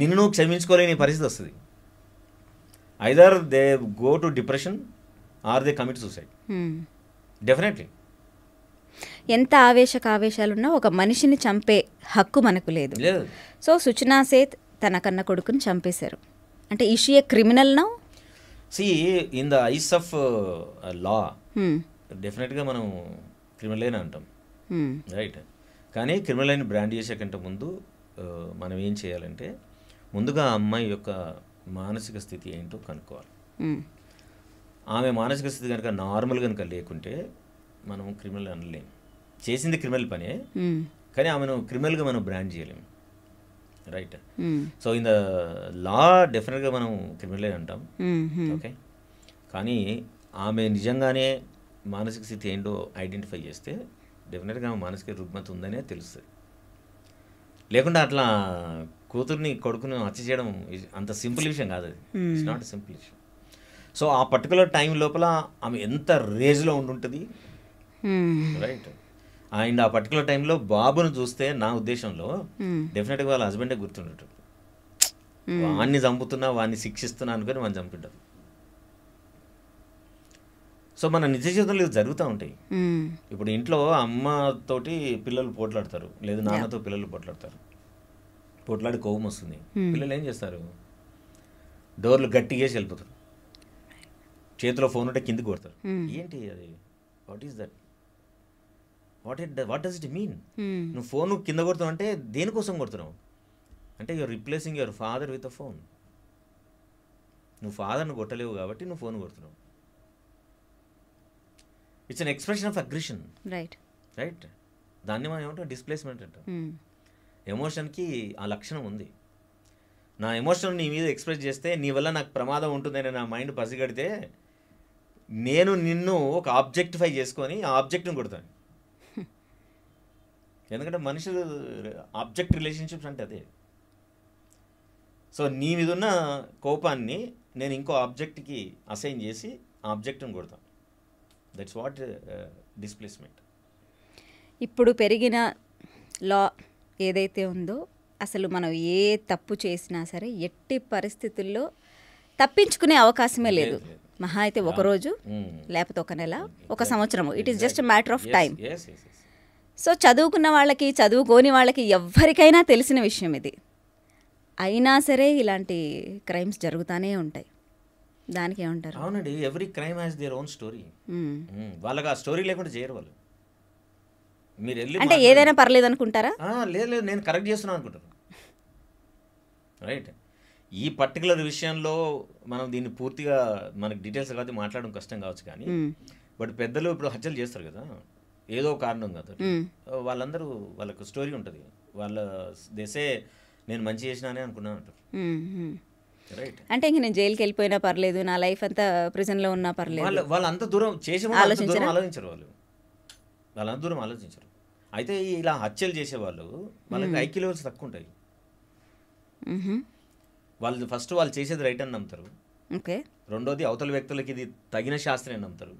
నిన్ను క్షమించుకోలేని పరిస్థితి వస్తుంది either they go to depression or they commit suicide definitely ఎంత ఆవేశక ఆవేశాలున్నా ఒక మనిషిని చంపే హక్కు మనకు లేదు సో సుచనా సేత్ తన కన్న కొడుకుని చంపేశారు అంటే is she a criminal now see in the eyes of law డెఫినెట్గా మనం క్రిమినల్ అని అంటాం రైట్ కానీ క్రిమినల్ అని బ్రాండ్ చేసేకంటే ముందు uh, మనం ఏం చేయాలంటే ముందుగా ఆ అమ్మాయి యొక్క మానసిక స్థితి ఏంటో కనుక్కోవాలి hmm. ఆమె మానసిక స్థితి కనుక నార్మల్ కనుక లేకుంటే మనం క్రిమినల్ అనలేము చేసింది క్రిమినల్ పనే hmm. కానీ ఆమెను క్రిమినల్గా మనం బ్రాండ్ చేయలేము right so in the law డెఫినెట్గా మనం క్రిమినల్ అని అంటాం ఓకే కానీ ఆమె నిజంగానే మానసిక స్థితి ఏంటో ఐడెంటిఫై చేస్తే డెఫినెట్గా ఆమె మానసిక రుగ్మత ఉందనే తెలుస్తుంది లేకుండా అట్లా కూతుర్ని కొడుకుని హత్య చేయడం అంత సింపుల్ విషయం కాదు అది ఇట్స్ నాట్ సింపుల్ విషయం సో ఆ పర్టికులర్ టైం లోపల ఆమె ఎంత రేజ్లో ఉండుంటుంది రైట్ hmm. అండ్ ఆ పర్టికులర్ టైంలో బాబును చూస్తే నా ఉద్దేశంలో డెఫినెట్గా వాళ్ళ హస్బెండే గుర్తుండటం వాణ్ణి చంపుతున్నా వాడిని శిక్షిస్తున్నా అనుకుని వాడిని చంపింటారు సో మన నిజ జీవితంలో ఇది జరుగుతూ ఉంటాయి ఇప్పుడు ఇంట్లో అమ్మతోటి పిల్లలు పోట్లాడతారు లేదా నాన్నతో పిల్లలు పోట్లాడతారు పోట్లాడి కోపం వస్తుంది పిల్లలు ఏం చేస్తారు డోర్లు గట్టిగా వెళ్ళిపోతారు చేతిలో ఫోన్ ఉంటే కిందికి కొడతారు ఏంటి అది what is that what it what does it mean నువ్వు ఫోన్ కింద కొడుతున్నావు అంటే దేనికోసం కొడుతున్నావు అంటే your replacing your father with a phone నువ్వు ఫాదర్ను కొట్టలేవు కాబట్టి నువ్వు ఫోన్ కొడుతున్నావు it's an expression of aggression right right దాన్ని మనం ఏమంటాం డిస్ప్లేస్మెంట్ అంటాం ఎమోషన్కి hmm. ఆ లక్షణం ఉంది నా ఎమోషన్ నీ మీద ఎక్స్ప్రెస్ చేస్తే నీ వల్ల నాకు ప్రమాదం ఉంటుందని నా మైండ్ పసిగడితే నేను నిన్ను ఒక ఆబ్జెక్టిఫై చేసుకొని ఆ ఆబ్జెక్ట్ని కొడతాను ఎందుకంటే మనుషులు ఆబ్జెక్ట్ రిలేషన్షిప్స్ అంటే అదే సో నీ మీద ఉన్న కోపాన్ని నేను ఇంకో ఆబ్జెక్ట్కి అసైన్ చేసి ఆబ్జెక్ట్ని కొడతాను దట్స్ వాట్ డిస్ప్లేస్మెంట్ ఇప్పుడు పెరిగిన లా ఏదైతే ఉందో అసలు మనం ఏ తప్పు చేసినా సరే ఎట్టి పరిస్థితుల్లో తప్పించుకునే అవకాశమే లేదు మహా అయితే ఒకరోజు లేకపోతే ఒక నెల ఒక సంవత్సరము it is just matter of time so చదువుకున్న వాళ్ళకి చదువుకోని వాళ్ళకి ఎవ్వరికైనా తెలిసిన విషయం ఇది అయినా సరే ఇలాంటి క్రైమ్స్ జరుగుతూనే ఉంటాయి దానికి ఏమంటారు అవునండి every crime has their own story వాళ్ళకి ఆ స్టోరీ లేకుండా చేయరు వాళ్ళు మీరు వెళ్ళి అంటే ఏదైనా పర్లేదు అనుకుంటారా లేదు లేదు నేను కరెక్ట్ చేస్తున్నాను అనుకుంటాను రైట్ ఈ పర్టికులర్ విషయంలో మనం దీన్ని పూర్తిగా మనకు డీటెయిల్స్ కాబట్టి మాట్లాడడం కష్టం కావచ్చు కానీ బట్ పెద్దలు ఇప్పుడు హత్యలు చేస్తారు కదా ఏదో కారణం కదా వాళ్ళందరూ వాళ్ళకు స్టోరీ ఉంటుంది వాళ్ళ దేశే నేను మంచి చేసినానే అనుకున్నాను ఉంటారు అంటే ఇంక నేను జైలుకి వెళ్ళిపోయినా పర్లేదు నా లైఫ్ అంతా ప్రిజన్ లో ఉన్నా పర్లేదు వాళ్ళు అంత దూరం చేసిన ఆలోచించారు ఆలోచించరు వాళ్ళు వాళ్ళంత దూరం ఆలోచించరు అయితే ఇలా హత్యలు చేసేవాళ్ళు వాళ్ళకి ఐక్య లెవెల్స్ తక్కువ ఉంటాయి వాళ్ళు ఫస్ట్ వాళ్ళు చేసేది రైట్ అని నమ్ముతారు ఓకే రెండోది అవతల వ్యక్తులకి ఇది తగిన శాస్త్రం అని నమ్ముతారు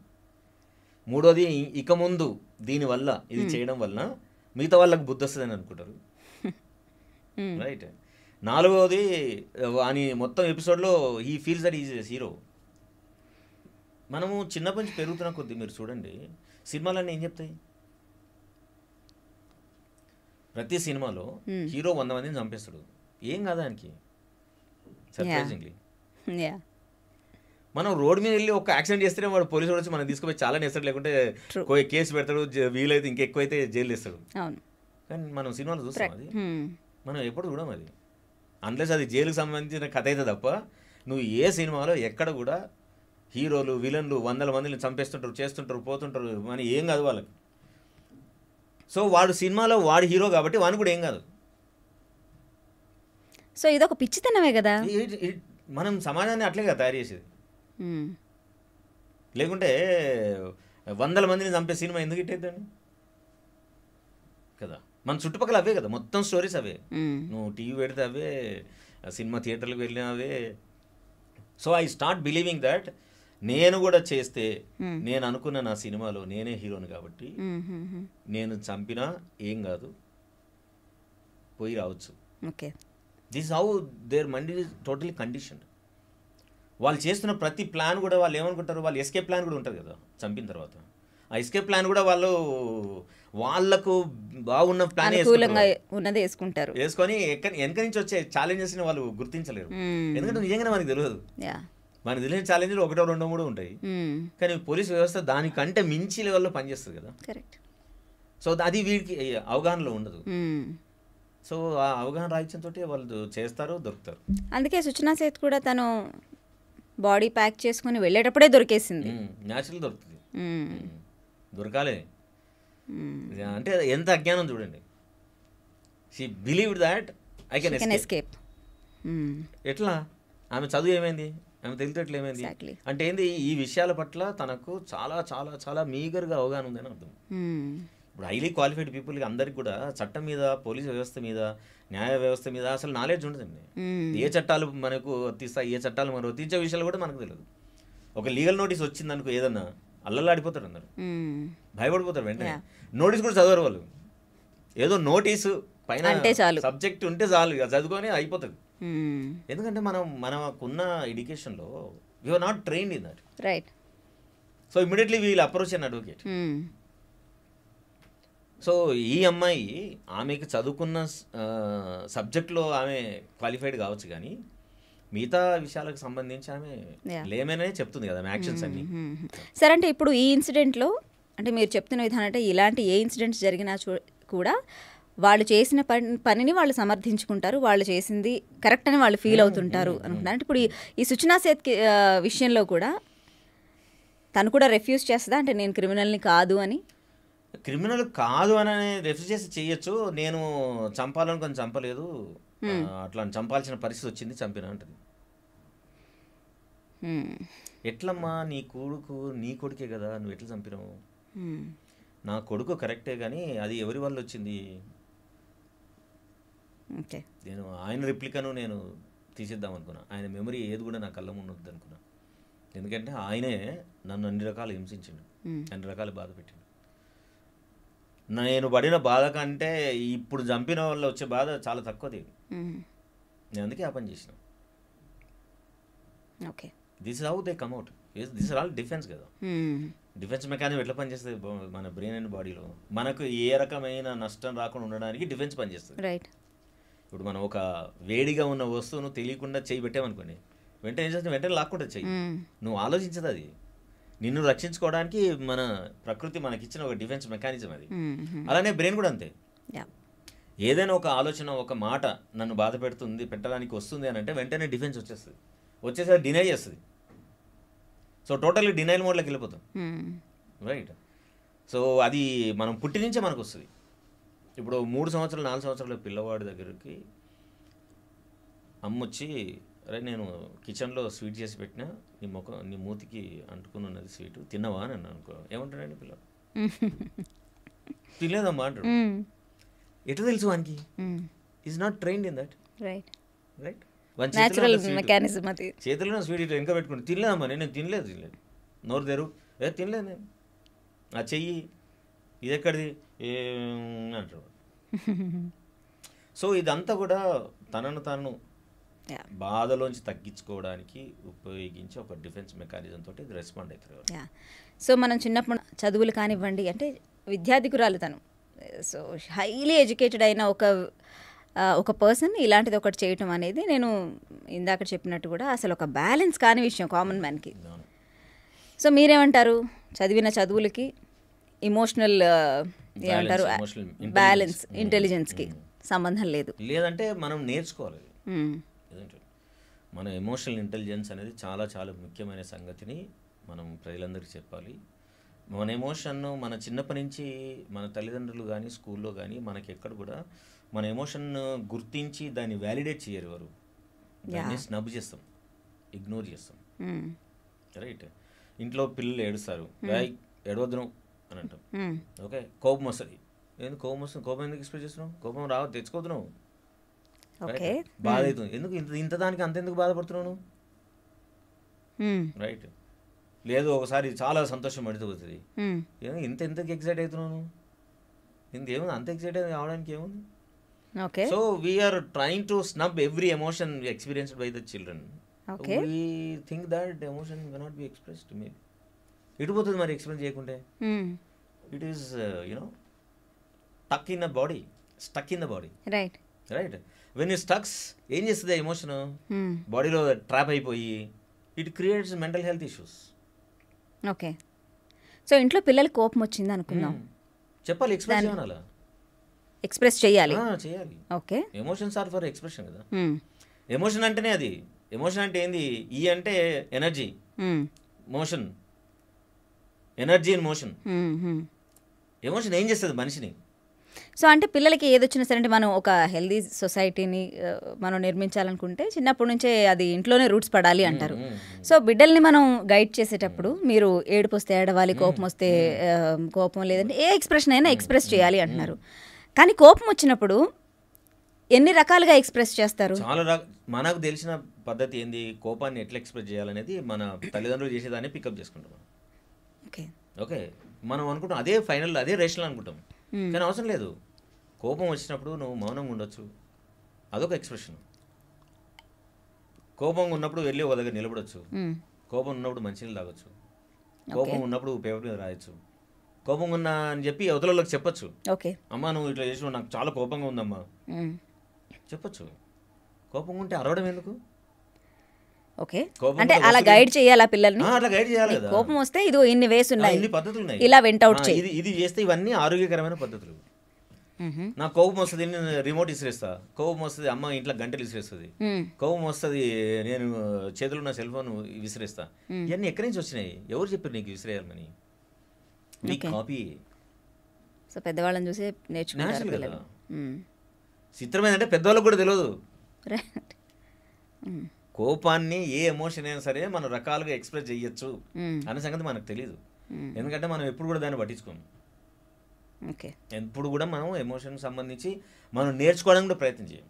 మూడోది ఇక ముందు దీనివల్ల ఇది hmm. చేయడం వలన మిగతా వాళ్ళకి బుద్ధి వస్తుందని అనుకుంటారు రైట్ [LAUGHS] hmm. నాలుగోది అని మొత్తం ఎపిసోడ్లో he feels that is hero మనము చిన్నప్పటి నుంచి పెరుగుతున్న కొద్ది మీరు చూడండి సినిమాలన్నీ ఏం చెప్తాయి ప్రతి సినిమాలో hmm. హీరో వంద మందిని చంపేస్తాడు ఏం కాదానికి సర్ప్రైజింగ్లీ [LAUGHS] మనం రోడ్ మీద వెళ్ళి ఒక యాక్సిడెంట్ చేస్తేనే వాడు పోలీసు వచ్చి మనం తీసుకుపోయి చాలా నేస్తాడు లేకుంటే కేసు పెడతాడు వీలైతే ఇంకెక్కువైతే జైలు వేస్తాడు కానీ మనం సినిమాలు చూస్తాం అది hmm. మనం ఎప్పుడు చూడం అది అన్లెస్ అది జైలుకు సంబంధించిన కథ అయితే తప్ప నువ్వు ఏ సినిమాలో ఎక్కడ కూడా హీరోలు విలన్లు వందల మందిని చంపేస్తుంటారు చేస్తుంటారు పోతుంటారు అని ఏం కాదు వాళ్ళకి సో వాడు సినిమాలో వాడు హీరో కాబట్టి వాడిని కూడా ఏం కాదు సో ఒక పిచ్చితనమే కదా మనం సమాజాన్ని అట్లే కదా తయారు చేసేది Hmm. లేకుంటే వందల మందిని చంపే సినిమా ఎందుకు ఇట్టేద్దండి కదా మన చుట్టుపక్కల అవే కదా మొత్తం స్టోరీస్ అవే hmm. నువ్వు టీవీ పెడితే అవే సినిమా థియేటర్లకు వెళ్ళిన అవే so I start believing that నేను కూడా చేస్తే hmm. నేను అనుకున్న నా సినిమాలో నేనే హీరోని కాబట్టి నేను చంపినా ఏం కాదు పోయి రావచ్చు okay this how their mind is totally condition వాళ్ళు చేస్తున్న ప్రతి ప్లాన్ కూడా వాళ్ళు ఏమనుకుంటారు వాళ్ళు ఎస్కేప్ ప్లాన్ కూడా ఉంటుంది కదా చంపిన తర్వాత ఆ ఎస్కేప్ ప్లాన్ కూడా వాళ్ళు వాళ్ళకు బాగున్న ప్లాన్ ఉన్నది వేసుకుంటారు వేసుకొని వెనక నుంచి వచ్చే ఛాలెంజెస్ ని వాళ్ళు గుర్తించలేరు ఎందుకంటే నిజంగానే మనకి తెలియదు మనకు తెలియని ఛాలెంజ్లు ఒకటో రెండో కూడా ఉంటాయి కానీ పోలీస్ వ్యవస్థ దానికంటే మించి లెవెల్లో పనిచేస్తుంది కదా కరెక్ట్ సో అది వీడికి అవగాహనలో ఉండదు సో ఆ అవగాహన రాయించడంతో వాళ్ళు చేస్తారు దొరుకుతారు అందుకే సుచనా సేత్ కూడా తను బాడీ ప్యాక్ చేసుకుని వెళ్ళేటప్పుడే దొరికేసింది న్యాచురల్ దొరుకుతుంది దొరకాలి అంటే ఎంత అజ్ఞానం చూడండి she believe that I can escape ఎట్లా ఆమె చదువు ఏమైంది ఆమె తెలితేటట్లు ఏమైంది అంటే ఏంది ఈ విషయాల పట్ల తనకు చాలా చాలా చాలా మీగర్గా అవగాహన ఉందని అర్థం ఇప్పుడు హైలీ క్వాలిఫైడ్ పీపుల్ అందరికి కూడా చట్టం మీద పోలీస్ వ్యవస్థ మీద న్యాయ వ్యవస్థ మీద అసలు నాలెడ్జ్ ఉండదండి ఏ చట్టాలు మనకు వర్తిస్తాయి ఏ చట్టాలు మనకు వర్తించే విషయాలు కూడా మనకు తెలియదు ఒక లీగల్ నోటీస్ వచ్చింది అనుకో ఏదన్నా అల్లల్లాడిపోతారు అందరు భయపడిపోతారు వెంటనే నోటీస్ కూడా చదవరు వాళ్ళు ఏదో నోటీసు పైన సబ్జెక్ట్ ఉంటే చాలు చదువుకొని అయిపోతుంది ఎందుకంటే మనం మనకున్న ఎడ్యుకేషన్లో you are not train in that right so immediately we'll approach an advocate so ఈ అమ్మాయి ఆమెకి చదువుకున్న సబ్జెక్ట్లో ఆమె క్వాలిఫైడ్ కావచ్చు కానీ మిగతా విషయాలకు సంబంధించి ఆమె లేమనే చెప్తుంది కదా యాక్షన్స్ అన్ని సరే అంటే ఇప్పుడు ఈ ఇన్సిడెంట్లో అంటే మీరు చెప్తున్న విధానం అంటే ఇలాంటి ఏ ఇన్సిడెంట్స్ జరిగినా కూడా వాళ్ళు చేసిన పని పనిని వాళ్ళు సమర్థించుకుంటారు వాళ్ళు చేసింది కరెక్ట్ అని వాళ్ళు ఫీల్ అవుతుంటారు అనుకుంటున్నారు అంటే ఇప్పుడు ఈ సుచనా సేత్ విషయంలో కూడా తను కూడా రెఫ్యూజ్ చేస్తుందా అంటే నేను క్రిమినల్ని కాదు అని క్రిమినల్ కాదు అని రెఫ్యూజ్ చేసి చేయొచ్చు నేను చంపాలనుకొని చంపలేదు అట్లా చంపాల్సిన పరిస్థితి వచ్చింది చంపిన అంటది ఎట్లమ్మా నీ కొడుకు నీ కొడుకే కదా నువ్వు ఎట్లా చంపినావు నా కొడుకు కరెక్టే కానీ అది ఎవరి వల్ల వచ్చింది నేను ఆయన రిప్లికను నేను తీసేద్దాం అనుకున్నా ఆయన మెమరీ ఏది కూడా నా కళ్ళ ఉండొద్దు అనుకున్నా ఎందుకంటే ఆయనే నన్ను అన్ని రకాలు హింసించిండు అన్ని రకాలు బాధ పెట్టిండు నేను పడిన బాధ కంటే ఇప్పుడు చంపిన వల్ల వచ్చే బాధ చాలా తక్కువది నేను అందుకే ఆ పని చేసిన okay this is how they come at this all defence కదా డిఫెన్స్ మెకానిజం ఎట్లా పనిచేస్తుంది మన బ్రెయిన్ అండ్ బాడీలో మనకు ఏ రకమైన నష్టం రాకుండా ఉండడానికి డిఫెన్స్ పనిచేస్తుంది రైట్ ఇప్పుడు మనం ఒక వేడిగా ఉన్న వస్తువును తెలియకుండా చేయి పెట్టామనుకోండి వెంటనే వెంటనే లాక్కుంటుంది చెయ్యి నువ్వు ఆలోచించదు అది నిన్ను రక్షించుకోవడానికి మన ప్రకృతి మనకి ఇచ్చిన ఒక డిఫెన్స్ మెకానిజం అది అలానే బ్రెయిన్ కూడా అంతే ఏదైనా ఒక ఆలోచన ఒక మాట నన్ను బాధ పెడుతుంది పెట్టడానికి వస్తుంది అని అంటే వెంటనే డిఫెన్స్ వచ్చేస్తుంది వచ్చేసరికి డినై చేస్తుంది సో టోటల్లీ డినైల్ మోడ్లోకి వెళ్ళిపోతాం రైట్ సో అది మనం పుట్టి నుంచే మనకు వస్తుంది ఇప్పుడు మూడు సంవత్సరాలు నాలుగు సంవత్సరాల పిల్లవాడి దగ్గరికి అమ్మొచ్చి అరే నేను కిచెన్లో స్వీట్ చేసి పెట్టినా నీ ముఖం నీ మూతికి అంటుకుని ఉన్నది స్వీట్ తిన్నావా అని అనుకో ఏమంటాడండి పిల్లలు తినలేదమ్మా అంటాడు ఎట్లా తెలుసు వానికి is not trained in that right right natural mechanism అది చేతిలో స్వీట్ ఇట్లా ఇంకా పెట్టుకుని తినలేదమ్మా నేను తినలేదు తినలేదు నోరు తెరు ఏ తినలేదు నేను ఆ చెయ్యి ఇది ఎక్కడిది ఏ అంటాడు [LAUGHS] సో ఇదంతా కూడా తనను తాను బాధలోంచి తగ్గించుకోవడానికి ఉపయోగించే ఒక డిఫెన్స్ మెకానిజం తోటి రెస్పాండ్ అవుతారు సో మనం చిన్నప్పుడు చదువులు కానివ్వండి అంటే విద్యార్థికురాలు తను సో హైలీ ఎడ్యుకేటెడ్ అయిన ఒక ఒక పర్సన్ ఇలాంటిది ఒకటి చేయటం అనేది నేను ఇందాక చెప్పినట్టు కూడా అసలు ఒక బ్యాలెన్స్ కాని విషయం కామన్ మ్యాన్కి సో మీరేమంటారు చదివిన చదువులకి ఇమోషనల్ ఏమంటారు బ్యాలెన్స్ ఇంటెలిజెన్స్కి mm. సంబంధం లేదు లేదంటే మనం నేర్చుకోవాలి mm. మన ఎమోషనల్ ఇంటెలిజెన్స్ అనేది చాలా చాలా ముఖ్యమైన సంగతిని మనం ప్రజలందరికీ చెప్పాలి మన ఎమోషన్ను మన చిన్నప్పటి నుంచి మన తల్లిదండ్రులు కానీ స్కూల్లో కానీ మనకి ఎక్కడ కూడా మన ఎమోషన్ గుర్తించి దాన్ని వ్యాలిడేట్ చేయరు వారు దాన్ని స్నబ్ చేస్తాం ఇగ్నోర్ చేస్తాం రైట్ hmm. ఇంట్లో పిల్లలు ఏడుస్తారు hmm. ఏడవద్దును అని అంటాం ఓకే hmm. కోపం వస్తుంది ఏంది కోపం వస్తుంది కోపం ఎందుకు ఎక్స్ప్రెస్ చేస్తున్నావు కోపం రావద్దు తెచ్చుకోవద్దు Hmm. బాధ ఎందుకు ఇంత ఇంత దానికి అంత ఎందుకు బాధపడుతున్నాను రైట్ hmm. లేదు ఒకసారి చాలా సంతోషం పడిపోతుంది hmm. ఇంత ఇంతకు ఎక్సైట్ అవుతున్నాను ఇంకేముంది అంత ఎక్సైట్ అవడానికి ఏముంది okay so we're trying to snub every emotion experienced by the children think that emotion cannot be expressed maybe ఇటుపోతుంది మరి ఎక్స్ప్లెయిన్ చేయకుంటే it is you know tuck in the body stuck in the body right right when you stucks ఏం చేస్తుంది ఎమోషన్ బాడీలో ట్రాప్ అయిపోయి it creates mental health issues okay so ఇంట్లో పిల్లలకి కోపం వచ్చింది అనుకున్నాం hmm. చెప్పాలి ఎక్స్ప్రెస్ చేయాలి ఎక్స్ప్రెస్ చేయాలి చేయాలి okay emotions are for expression కదా ఎమోషన్ hmm. అంటేనే అది ఎమోషన్ అంటే ఏంది ఈ e అంటే energy motion energy in motion emotion ఏం చేస్తుంది మనిషిని సో అంటే పిల్లలకి ఏదొచ్చినా సరే అంటే మనం ఒక హెల్దీ సొసైటీని మనం నిర్మించాలనుకుంటే చిన్నప్పటి నుంచే అది ఇంట్లోనే రూట్స్ పడాలి అంటారు సో బిడ్డల్ని మనం గైడ్ చేసేటప్పుడు మీరు ఏడుపు వస్తే ఏడవాలి కోపం వస్తే కోపం లేదంటే ఏ ఎక్స్ప్రెషన్ అయినా ఎక్స్ప్రెస్ చేయాలి అంటున్నారు కానీ కోపం వచ్చినప్పుడు ఎన్ని రకాలుగా ఎక్స్ప్రెస్ చేస్తారు చాలా మనకు తెలిసిన పద్ధతి ఏంది కోపాన్ని ఎట్లా ఎక్స్ప్రెస్ చేయాలనేది మన తల్లిదండ్రులు చేసేదాన్ని పికప్ చేసుకుంటాం ఓకే ఓకే మనం అనుకుంటాం అదే ఫైనల్ అదే రేషనల్ అనుకుంటాం కానీ అవసరం లేదు కోపం వచ్చినప్పుడు నువ్వు మౌనంగా ఉండొచ్చు అదొక ఎక్స్ప్రెషన్ కోపం ఉన్నప్పుడు వెళ్ళి ఒక దగ్గర నిలబడొచ్చు కోపం ఉన్నప్పుడు మంచినీళ్ళు తాగొచ్చు కోపం ఉన్నప్పుడు పేపర్ మీద రాయొచ్చు కోపం ఉన్నా అని చెప్పి అవతలలోకి చెప్పొచ్చు అమ్మా నువ్వు ఇట్లా చేసిన నాకు చాలా కోపంగా ఉందమ్మా చెప్పొచ్చు కోపంగా ఉంటే అరవడం ఎందుకు ఓకే అంటే అలా గైడ్ చేయాలి పిల్లల్ని గైడ్ చేయాలి కోపం వస్తే ఇది ఇన్ని వేస్ ఉన్నాయి ఇన్ని పద్ధతులు ఉన్నాయి ఇలా వెంట అవుట్ చేయి ఇది ఇది చేస్తే ఇవన్నీ ఆరోగ్యకరమైన పద్ధతులు నా కోపం వస్తుంది నేను రిమోట్ ఇసిరేస్తా కోపం వస్తుంది అమ్మ ఇంట్లో గంటలు ఇసిరేస్తుంది కోపం వస్తుంది నేను చేతిలో ఉన్న సెల్ ఫోన్ విసిరేస్తా ఇవన్నీ ఎక్కడి నుంచి వచ్చినాయి ఎవరు చెప్పారు నీకు విసిరేయాలని నీ కాపీ సో పెద్దవాళ్ళని చూసి నేర్చుకుంటారు కదా చిత్రమేందంటే పెద్దవాళ్ళకి కూడా తెలియదు [LAUGHS] కోపాన్ని ఏ ఎమోషన్ అయినా సరే మనం రకాలుగా ఎక్స్ప్రెస్ చేయొచ్చు అనే సంగతి మనకు తెలియదు ఎందుకంటే మనం ఎప్పుడు కూడా దాన్ని పట్టించుకోము ఎప్పుడు కూడా మనం ఎమోషన్ సంబంధించి మనం నేర్చుకోవడానికి కూడా ప్రయత్నం చేయం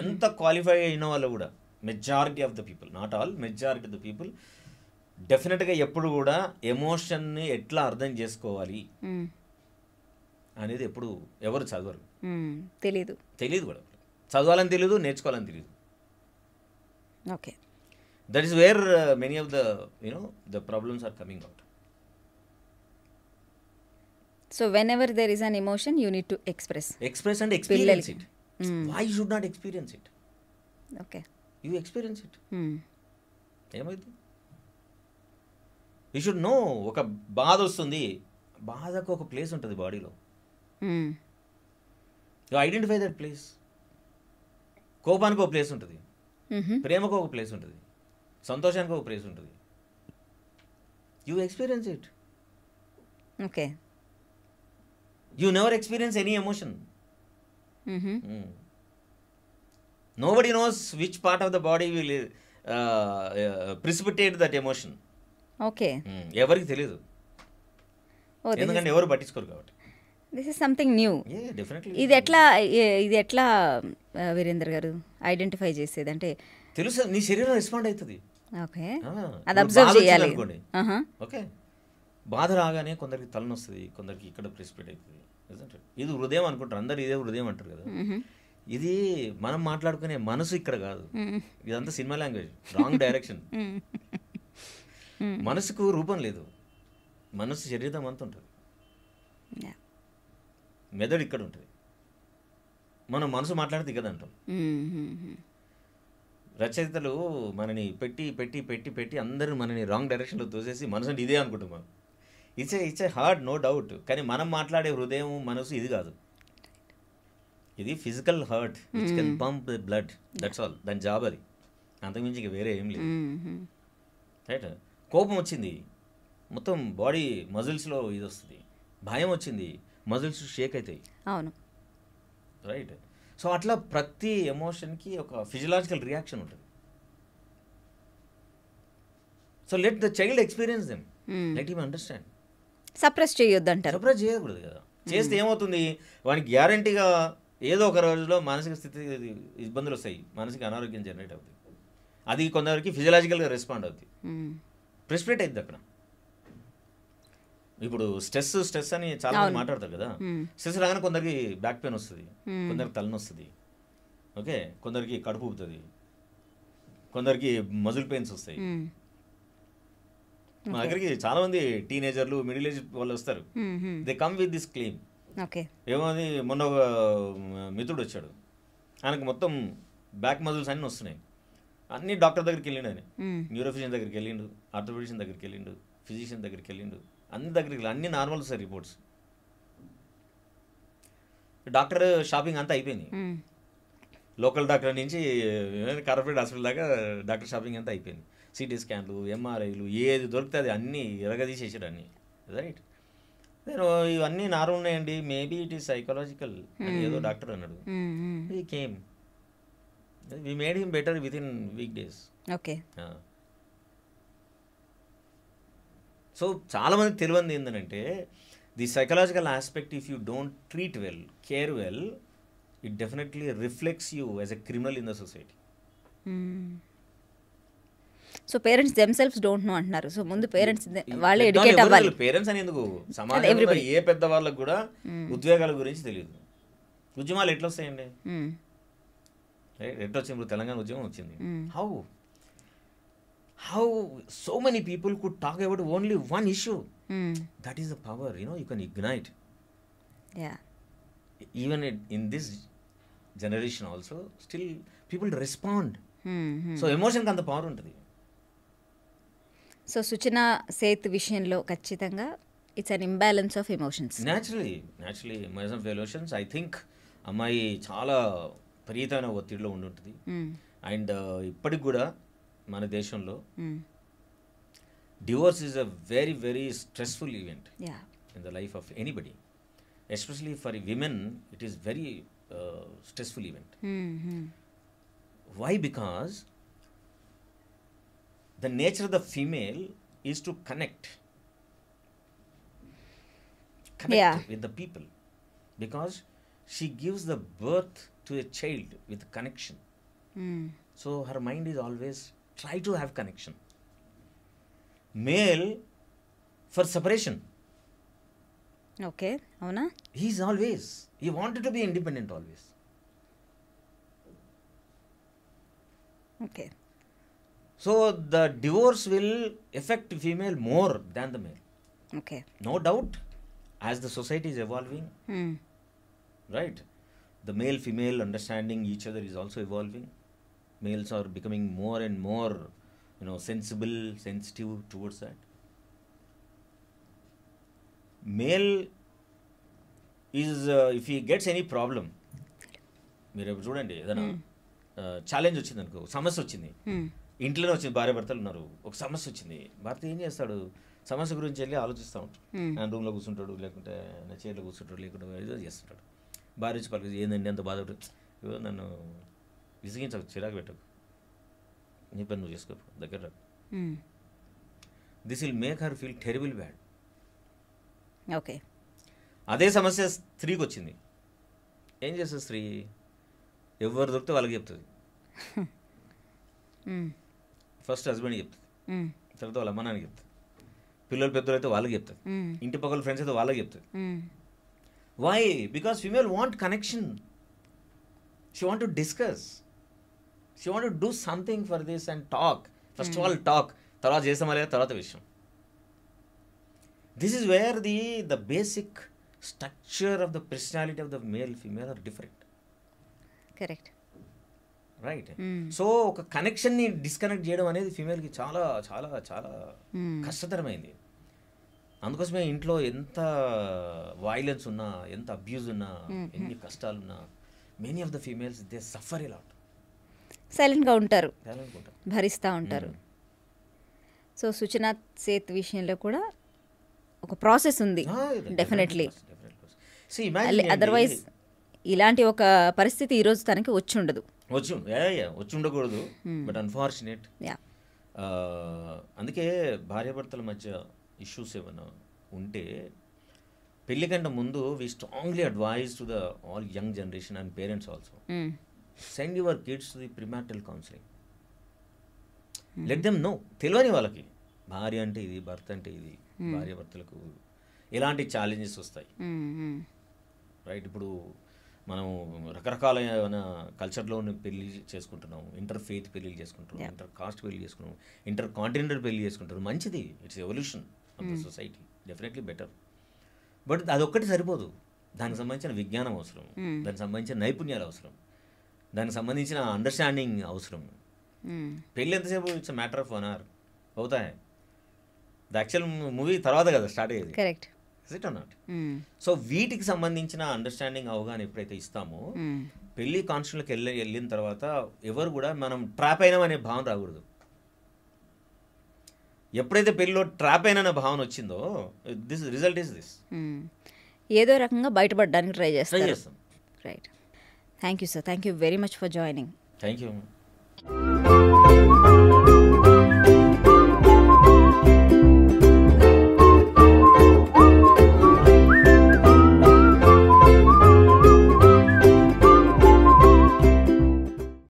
ఎంత క్వాలిఫై అయిన వాళ్ళు కూడా majority of the people not all majority of the people డెఫినెట్గా ఎప్పుడు కూడా ఎమోషన్ని ఎట్లా అర్థం చేసుకోవాలి అనేది ఎప్పుడు ఎవరు చదవరు తెలీదు తెలియదు కూడా చదవాలని తెలియదు నేర్చుకోవాలని తెలియదు okay that is where many of the you know the problems are coming out so whenever there is an emotion you need to express express and experience it why you should not experience it okay you experience it ఏమైంది యూ షుడ్ నో ఒక బాధ వస్తుంది బాధకు ఒక ప్లేస్ ఉంటుంది బాడీలో యూ ఐడెంటిఫై దట్ ప్లేస్ కోపానికి ఒక ప్లేస్ ఉంటుంది Mm-hmm. ప్రేమకు ఒక ప్లేస్ ఉంటుంది సంతోషానికి ఒక ప్లేస్ ఉంటుంది you experience it okay you never experience any emotion nobody knows which part of the body will precipitate that emotion okay ఎవరికి తెలియదు oh, ఎందుకంటే ఎవరు పట్టించుకోరు కాబట్టి this is something new definitely ఇది ఎట్లా ఇది ఎట్లా వీరేందర్ గారు ఐడెంటిఫై చేసేది అంటే తెలుసు నీ శరీరం రెస్పాండ్ అవుతుంది ఓకే అది అబ్జర్వ్ చేయాలి ఓకే బాధ రాగానే కొందరికి తలనొస్తుంది కొందరికి ఇక్కడ ప్రెసిపిట్ అవుతుంది ఇది హృదయం అనుకుంటారు అందరు ఇదే హృదయం అంటారు కదా ఇది మనం మాట్లాడుకునే మనసు ఇక్కడ కాదు ఇదంతా సినిమా లాంగ్వేజ్ రాంగ్ [LAUGHS] డైరెక్షన్ మనసుకు రూపం లేదు మనసు శరీరం అంత ఉంటుంది మెదడు ఇక్కడ ఉంటుంది మనం మనసు మాట్లాడితే దిగదంటాం రచయితలు మనని పెట్టి పెట్టి పెట్టి పెట్టి అందరూ మనని రాంగ్ డైరెక్షన్లో తోసేసి మనసుని ఇదే అనుకుంటున్నాం it's it's hard no doubt కానీ మనం మాట్లాడే హృదయం మనసు ఇది కాదు ఇది physical heart can pump the blood that's all దాని జాబ్ అది అంతకుమించి ఇంక వేరే ఏం లేదు రైట్ కోపం వచ్చింది మొత్తం బాడీ మజిల్స్లో ఇది వస్తుంది భయం వచ్చింది మజిల్స్ షేక్ అవుతాయి అవును రైట్ సో అట్లా ప్రతి ఎమోషన్కి ఒక ఫిజియలాజికల్ రియాక్షన్ ఉంటుంది so let the child experience them let you understand suppress చేయొద్దు అంటారు సప్రెస్ చేయకూడదు కదా చేస్తే ఏమవుతుంది వానికి గ్యారంటీగా ఏదో ఒక రోజులో మానసిక స్థితి ఇబ్బందులు వస్తాయి మానసిక అనారోగ్యం జనరేట్ అవుతుంది అది కొందరికి ఫిజియలాజికల్గా రెస్పాండ్ అవుతుంది ప్రెసిపిటేట్ అయింది అక్కడ ఇప్పుడు స్ట్రెస్ స్ట్రెస్ అని చాలా మంది మాట్లాడతారు కదా స్ట్రెస్ రాగానే కొందరికి బ్యాక్ పెయిన్ వస్తుంది కొందరికి తలనొస్తుంది ఓకే కొందరికి కడుపు ఊపుతుంది కొందరికి మజుల్ పెయిన్స్ వస్తాయి మా దగ్గరికి చాలా మంది టీనేజర్లు మిడిల్ ఏజ్ వాళ్ళు వస్తారు they come with this claim ఏమది మొన్న ఒక మిత్రుడు వచ్చాడు ఆయనకు మొత్తం బ్యాక్ మజిల్స్ అన్నీ వస్తున్నాయి అన్ని డాక్టర్ దగ్గరికి వెళ్ళిండు ఆయన న్యూరోఫిజియన్ దగ్గరికి వెళ్ళిండు ఆర్థోపెడిషియన్ దగ్గరికి వెళ్ళిండు ఫిజిషియన్ దగ్గరికి వెళ్ళిండు అన్ని దగ్గరికి అన్ని normal sir reports doctor shopping అంతా అయిపోయింది లోకల్ డాక్టర్ నుంచి కార్పొరేట్ హాస్పిటల్ దాకా డాక్టర్ షాపింగ్ అంతా అయిపోయింది సిటీ స్కాన్లు ఎంఆర్ఐలు ఏది దొరికితే అది అన్నీ ఇరగదీసేసాడు అన్ని రైట్ నేను ఇవన్నీ నార్మల్ ఉన్నాయండి మేబీ ఇట్ ఈస్ సైకలాజికల్ ఏదో డాక్టర్ అన్నాడు ఈ came we made him better with in week days okay so చాలామంది తెలియంది ఏంటంటే the psychological aspect if you don't treat well care well it definitely reflects you as a criminal in the society so parents self don't know అంటున్నారు సో ముందు పేరెంట్స్ వాళ్ళే ఎడ్యుకేట్ అవ్వాలి పేరెంట్స్ అని ఎందుకు సమాజంలో ఏ పెద్ద వాళ్ళకి కూడా hmm. ఉద్యోగాల గురించి తెలియదు ఉద్యమాలు ఎట్లా వస్తాయండి hmm. రైట్ ఎట్లా వచ్చింది ఇప్పుడు తెలంగాణ ఉద్యమం వచ్చింది how hmm. how so many people could talk about only one issue. Mm. That is the power, you know, you can ignite. Yeah. Even in this generation also, still people respond. Mm-hmm. So ఎమోషన్కి అంత పవర్ ఉంటుంది సో సుచన సేత్ విషయంలో ఖచ్చితంగా it's an imbalance of emotions naturally naturally imbalance of emotions I think అమ్మాయి చాలా విపరీతమైన ఒత్తిడిలో ఉండి ఉంటుంది అండ్ ఇప్పటికి కూడా మన దేశంలో divorce is a very very stressful event in the life of anybody especially for women it is very stressful event why because the nature of the female is to connect connect with the people because she gives the birth to a child with connection so her mind is always try to have connection male for separation okay Ona? he's always he wanted to be independent always okay so the divorce will affect female more than the male okay no doubt as the society is evolving hmm. right the male female understanding each other is also evolving males are becoming more and more you know sensible sensitive towards that male is uh, if he gets మీరు చూడండి ఏదైనా ఛాలెంజ్ hmm. వచ్చింది అనుకో సమస్య వచ్చింది hmm. ఇంట్లోనే వచ్చింది భార్య భర్తలు ఉన్నారు ఒక సమస్య వచ్చింది భర్త ఏం చేస్తాడు సమస్య గురించి వెళ్ళి ఆలోచిస్తూ ఉంటాడు hmm. ఆయన రూమ్లో కూర్చుంటాడు లేకుంటే చైర్లో కూర్చుంటాడు లేకుంటే ఏదో చేస్తుంటాడు భార్య వచ్చి పలికి ఏందండి ఎంత బాధపడు నన్ను విసిగించకు చిరాకు పెట్టకు నీ పని నువ్వు చేసుకో దగ్గర రా this will make her feel terrible bad okay అదే సమస్య స్త్రీకి వచ్చింది ఏం చేస్తుంది స్త్రీ ఎవరు దొరికితే వాళ్ళకి చెప్తుంది ఫస్ట్ [LAUGHS] హస్బెండ్ hmm. చెప్తుంది hmm. తర్వాత వాళ్ళ అమ్మ నాన్న చెప్తుంది పిల్లలు పెద్దలు అయితే వాళ్ళకి చెప్తుంది hmm. ఇంటి పక్కల ఫ్రెండ్స్ అయితే వాళ్ళకి చెప్తుంది why because female want connection she want to discuss she want do something for this and talk first of all talk తర్వాత చేసామా లేదా తర్వాత విషయం this is where the the basic structure of the personality of the male female are different correct right so ఒక కనెక్షన్ని డిస్కనెక్ట్ చేయడం అనేది ఫీమేల్కి చాలా చాలా చాలా hmm. కష్టతరమైంది అందుకోసమే ఇంట్లో ఎంత వైలెన్స్ ఉన్నా ఎంత అబ్యూజ్ ఉన్నా hmm. ఎన్ని కష్టాలున్నా many of the females they suffer ఇలా సైలెంట్గా ఉంటారు భరిస్తూ ఉంటారు సో సుచనా సేత్ విషయంలో కూడా ఒక ప్రాసెస్ ఉంది డెఫినెట్లీ అదర్వైజ్ ఇలాంటి ఒక పరిస్థితి ఈరోజు తనకి వచ్చి ఉండదు వచ్చి వచ్చి ఉండకూడదు బట్ అన్ఫార్చునేట్ అందుకే భార్యాభర్తల మధ్య ఇష్యూస్ ఏమైనా ఉంటే పెళ్లి కంటే ముందు we strongly advise to the all young generation and parents also send your kids the premarital counselling let them know తెలియని వాళ్ళకి భార్య అంటే ఇది భర్త అంటే ఇది hmm. భార్య భర్తలకు ఇలాంటి ఛాలెంజెస్ వస్తాయి రైట్ hmm, hmm. ఇప్పుడు మనం రకరకాలైన కల్చర్లో పెళ్లి చేసుకుంటున్నాం ఇంటర్ ఫెయిత్ పెళ్లి చేసుకుంటున్నాం ఇంటర్ కాస్ట్ పెళ్లి చేసుకుంటున్నాం ఇంటర్ కాంటినెంటల్ పెళ్లి చేసుకుంటారు మంచిది it's evolution of the society definitely better but అదొక్కటి సరిపోదు దానికి సంబంధించిన విజ్ఞానం అవసరం దానికి సంబంధించిన నైపుణ్యాలు అవసరం దానికి సంబంధించిన అండర్స్టాండింగ్ అవసరం పెళ్ళి ఎంతసేపు it's matter of one hour అవుతాయి ద యాక్చువల్ మూవీ తర్వాత కదా స్టార్ట్ అయ్యేది కరెక్ట్ ఇట్ నాట్ సో వీటికి సంబంధించిన అండర్స్టాండింగ్ అవగాహన ఎప్పుడైతే ఇస్తామో hmm. పెళ్లి కాన్స్టెంట్లకి వెళ్ళి వెళ్ళిన తర్వాత ఎవరు కూడా మనం ట్రాప్ అయినామనే భావన రాకూడదు ఎప్పుడైతే పెళ్ళిలో ట్రాప్ అయిన భావన వచ్చిందో దిస్ రిజల్ట్ ఇస్ దిస్ ఏదో రకంగా బయటపడడానికి ట్రై చేస్తాం ట్రై చేస్తాం right Thank you, sir. Thank you very much for joining. Thank you.